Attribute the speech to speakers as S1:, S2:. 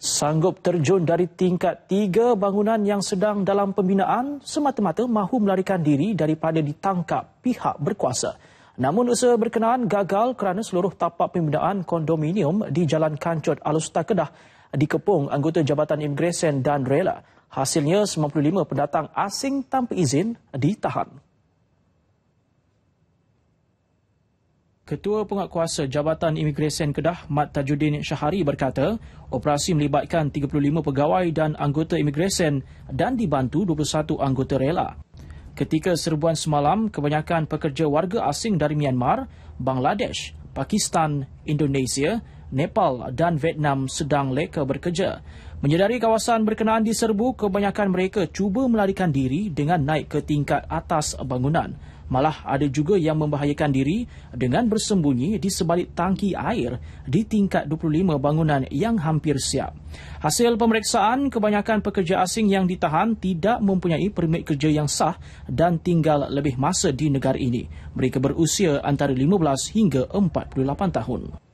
S1: sanggup terjun dari tingkat tiga bangunan yang sedang dalam pembinaan semata-mata mahu melarikan diri daripada ditangkap pihak berkuasa. Namun usaha berkenaan gagal kerana seluruh tapak pembinaan kondominium di Jalan Kancut Alustar Kedah dikepung anggota Jabatan Imigresen dan Rela. Hasilnya 95 pendatang asing tanpa izin ditahan. Ketua Penguatkuasa Jabatan Imigresen Kedah Mat Tajuddin Syahari berkata, operasi melibatkan 35 pegawai dan anggota imigresen dan dibantu 21 anggota rela. Ketika serbuan semalam, kebanyakan pekerja warga asing dari Myanmar, Bangladesh, Pakistan, Indonesia, Nepal dan Vietnam sedang leka bekerja. Menyedari kawasan berkenaan diserbu, kebanyakan mereka cuba melarikan diri dengan naik ke tingkat atas bangunan. Malah ada juga yang membahayakan diri dengan bersembunyi di sebalik tangki air di tingkat 25 bangunan yang hampir siap. Hasil pemeriksaan, kebanyakan pekerja asing yang ditahan tidak mempunyai permit kerja yang sah dan tinggal lebih masa di negara ini. Mereka berusia antara 15 hingga 48 tahun.